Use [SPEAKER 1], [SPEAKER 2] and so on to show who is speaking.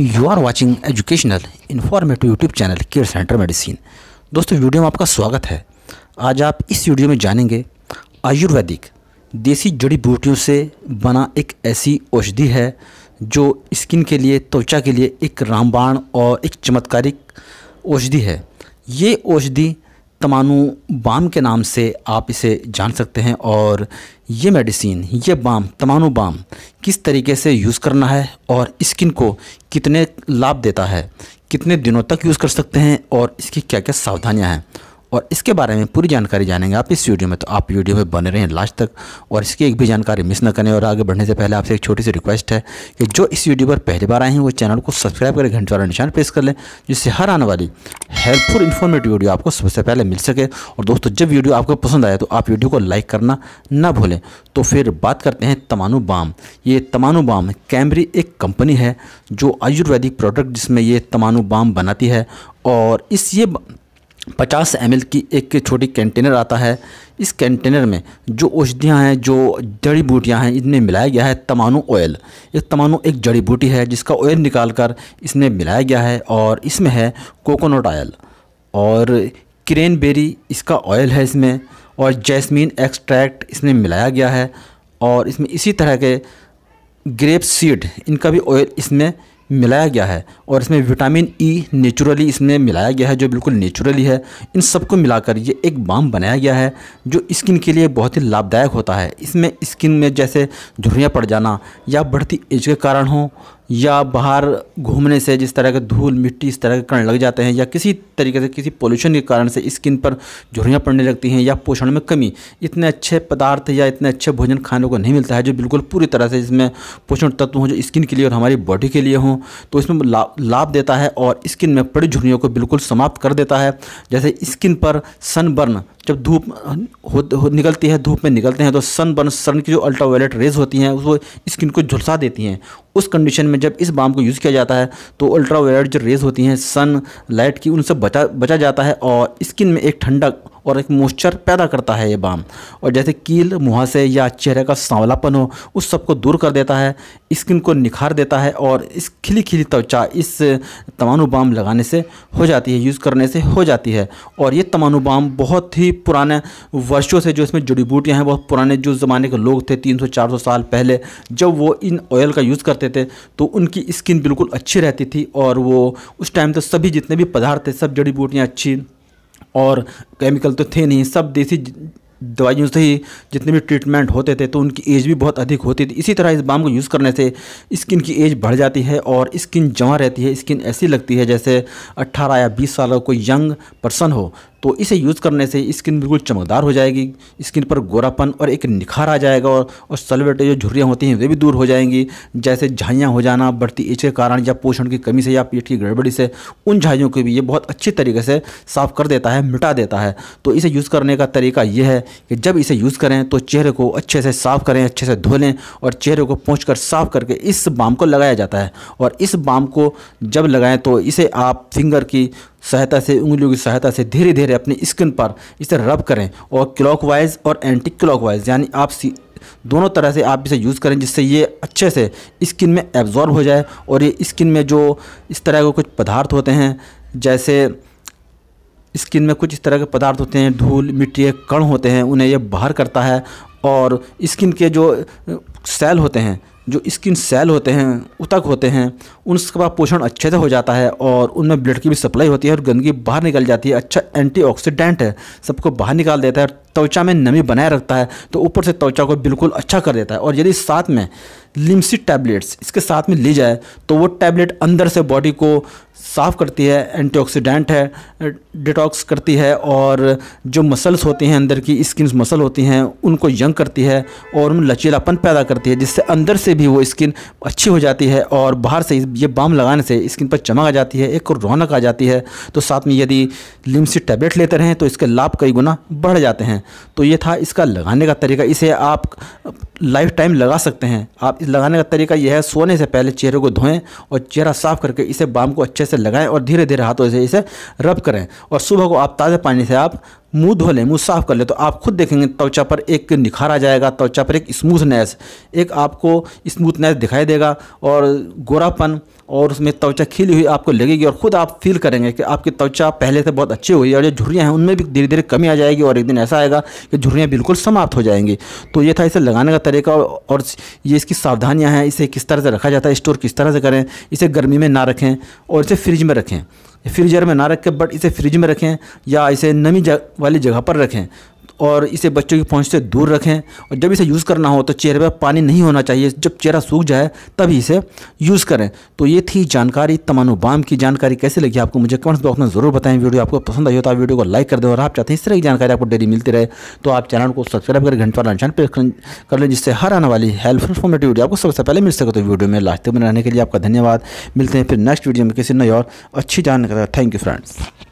[SPEAKER 1] you are watching educational informative YouTube channel care center medicine दोस्तों video में आपका स्वागत है आज आप इस वीडियो में जानेंगे आयुर्वेदिक देसी जड़ी बूटियों से बना एक ऐसी औषधि है जो स्किन के लिए त्वचा के लिए एक रामबाण और एक चमत्कारिक औषधि है ये औषधि तमानू बाम के नाम से आप इसे जान सकते हैं और ये मेडिसिन ये बाम तमानू बाम किस तरीके से यूज़ करना है और स्किन को कितने लाभ देता है कितने दिनों तक यूज़ कर सकते हैं और इसकी क्या क्या सावधानियाँ हैं और इसके बारे में पूरी जानकारी जानेंगे आप इस वीडियो में तो आप वीडियो में बने रहें लास्ट तक और इसकी एक भी जानकारी मिस ना करें और आगे बढ़ने से पहले आपसे एक छोटी सी रिक्वेस्ट है कि जो इस वीडियो पर पहली बार आए हैं वो चैनल को सब्सक्राइब करें घंटे वाला निशान प्रेस कर लें जिससे हर आने वाली हेल्पफुल इन्फॉर्मेटिव वीडियो आपको सबसे पहले मिल सके और दोस्तों जब वीडियो आपको पसंद आए तो आप वीडियो को लाइक करना ना भूलें तो फिर बात करते हैं तमानु बाम ये तमानु बाम कैमरी एक कंपनी है जो आयुर्वेदिक प्रोडक्ट जिसमें ये तमानु बाम बनाती है और इस ये पचास एम की एक छोटी कंटेनर आता है इस कंटेनर में जो औषधियाँ हैं जो जड़ी बूटियाँ हैं इनमें मिलाया गया है तमानो ऑयल ये तमानो एक जड़ी बूटी है जिसका ऑयल निकाल कर इसमें मिलाया गया है और इसमें है कोकोनट ऑयल और क्रेन बेरी इसका ऑयल है इसमें और जैस्मीन एक्सट्रैक्ट इसमें मिलाया गया है और इसमें इसी तरह के ग्रेप सीड इनका भी ऑयल इसमें मिलाया गया है और इसमें विटामिन ई e, नेचुरली इसमें मिलाया गया है जो बिल्कुल नेचुरली है इन सबको मिलाकर ये एक बाम बनाया गया है जो स्किन के लिए बहुत ही लाभदायक होता है इसमें स्किन में जैसे झुर्रियाँ पड़ जाना या बढ़ती एज के कारण हो या बाहर घूमने से जिस तरह के धूल मिट्टी इस तरह के कण लग जाते हैं या किसी तरीके से किसी पोल्यूशन के कारण से स्किन पर झुरियाँ पड़ने लगती हैं या पोषण में कमी इतने अच्छे पदार्थ या इतने अच्छे भोजन खाने को नहीं मिलता है जो बिल्कुल पूरी तरह से इसमें पोषण तत्व हों जो स्किन के लिए और हमारी बॉडी के लिए हों तो इसमें लाभ लाभ देता है और स्किन में पड़ी झुरियों को बिल्कुल समाप्त कर देता है जैसे स्किन पर सनबर्न जब धूप हो, हो निकलती है धूप में निकलते हैं तो सनबर्न सन की जो अल्ट्रावायलेट रेज होती हैं वो स्किन को झुलसा देती हैं उस कंडीशन में जब इस बाम को यूज़ किया जाता है तो अल्ट्रा जो रेज होती हैं सन लाइट की उनसे बचा बचा जाता है और स्किन में एक ठंडक और एक मोस्चर पैदा करता है ये बाम और जैसे कील मुहासे से या चेहरे का सांवलापन हो उस सब को दूर कर देता है स्किन को निखार देता है और इस खिली खिली त्वचा इस तमानु बाम लगाने से हो जाती है यूज़ करने से हो जाती है और ये तमानु बाम बहुत ही पुराने वर्षों से जो इसमें जड़ी बूटियाँ हैं बहुत पुराने जो ज़माने के लोग थे तीन सौ साल पहले जब वो इन ऑयल का यूज़ करते थे तो उनकी स्किन बिल्कुल अच्छी रहती थी और वो उस टाइम तो सभी जितने भी पदार्थ थे सब जड़ी बूटियाँ अच्छी और केमिकल तो थे नहीं सब देसी दवाइयों से ही जितने भी ट्रीटमेंट होते थे तो उनकी एज भी बहुत अधिक होती थी इसी तरह इस बाम को यूज़ करने से स्किन की एज बढ़ जाती है और स्किन जमा रहती है स्किन ऐसी लगती है जैसे 18 या 20 साल का कोई यंग पर्सन हो तो इसे यूज़ करने से स्किन बिल्कुल चमकदार हो जाएगी स्किन पर गोरापन और एक निखार आ जाएगा और और सलवेटे जो झुर्रियाँ होती हैं वे भी दूर हो जाएंगी जैसे झाइयाँ हो जाना बढ़ती एज के कारण या पोषण की कमी से या पेट की गड़बड़ी से उन झाइयों को भी ये बहुत अच्छे तरीके से साफ़ कर देता है मिटा देता है तो इसे यूज़ करने का तरीका यह है कि जब इसे यूज़ करें तो चेहरे को अच्छे से साफ़ करें अच्छे से धो लें और चेहरे को पहुँच कर साफ़ करके इस बाम को लगाया जाता है और इस बाम को जब लगाएं तो इसे आप फिंगर की सहायता से उंगलियों की सहायता से धीरे धीरे अपनी स्किन पर इसे रब करें और क्लॉकवाइज और एंटी क्लॉकवाइज यानी आप दोनों तरह से आप इसे यूज़ करें जिससे ये अच्छे से स्किन में एब्जॉर्ब हो जाए और ये स्किन में जो इस तरह के कुछ पदार्थ होते हैं जैसे स्किन में कुछ इस तरह के पदार्थ होते हैं धूल मिट्टी कण होते हैं उन्हें ये बाहर करता है और स्किन के जो सेल होते हैं जो स्किन सेल होते हैं उतक होते हैं उनका पोषण अच्छे से हो जाता है और उनमें ब्लड की भी सप्लाई होती है और गंदगी बाहर निकल जाती है अच्छा एंटीऑक्सीडेंट है सबको बाहर निकाल देता है और त्वचा में नमी बनाए रखता है तो ऊपर से त्वचा को बिल्कुल अच्छा कर देता है और यदि साथ में लिमसी टैबलेट्स इसके साथ में ले जाए तो वो टैबलेट अंदर से बॉडी को साफ़ करती है एंटीऑक्सीडेंट है डिटॉक्स करती है और जो मसल्स होती हैं अंदर की स्किन मसल होती हैं उनको यंग करती है और उनमें लचीलापन पैदा करती है जिससे अंदर से भी वो स्किन अच्छी हो जाती है और बाहर से ये बाम लगाने से स्किन पर चमक आ जाती है एक रौनक आ जाती है तो साथ में यदि लिम्सी टैबलेट लेते रहें तो इसके लाभ कई गुना बढ़ जाते हैं तो ये था इसका लगाने का तरीका इसे आप लाइफ टाइम लगा सकते हैं आप इस लगाने का तरीका यह है सोने से पहले चेहरे को धोएं और चेहरा साफ करके इसे बाम को अच्छे से लगाएं और धीरे धीरे हाथों से इसे रब करें और सुबह को आप ताज़े पानी से आप मुंह धो लें मुंह साफ कर लें तो आप खुद देखेंगे त्वचा पर एक निखार आ जाएगा त्वचा पर एक स्मूथनेस एक आपको स्मूथनेस दिखाई देगा और गोरापन और उसमें त्वचा खिली हुई आपको लगेगी और ख़ुद आप फील करेंगे कि आपकी त्वचा पहले से बहुत अच्छी हुई है और जो झुरियाँ हैं उनमें भी धीरे धीरे कमी आ जाएगी और एक दिन ऐसा आएगा कि झुरियाँ बिल्कुल समाप्त हो जाएंगी तो ये था इसे लगाने का तरीका और ये इसकी सावधानियाँ हैं इसे किस तरह से रखा जाता है स्टोर किस तरह से करें इसे गर्मी में ना रखें और इसे फ्रिज में रखें फ्रीजर में ना रखें बट इसे फ्रिज में रखें या इसे नमी वाली जगह पर रखें और इसे बच्चों की पहुँच से दूर रखें और जब इसे यूज़ करना हो तो चेहरे पर पानी नहीं होना चाहिए जब चेहरा सूख जाए तभी इसे यूज़ करें तो ये थी जानकारी तमानुबाम बाम की जानकारी कैसे लगी आपको मुझे कमेंट्स बॉक्स में ज़रूर बताएं वीडियो आपको पसंद आई हो तो आप वीडियो को लाइक कर दें और आप चाहते हैं इस तरह की जानकारी आपको डेली मिलती रहे तो आप चैनल को सब्सक्राइब करें घंटा वाला चैनल पर कर लें जिससे हर आने वाली हेल्पफुल इन्फॉर्मेटिव वीडियो आपको सबसे पहले मिल सके तो वीडियो में लास्ट तक बनाने रहने के लिए आपका धन्यवाद मिलते हैं फिर नेक्स्ट वीडियो में किसी नई और अच्छी जानकारी थैंक यू फ्रेंड्स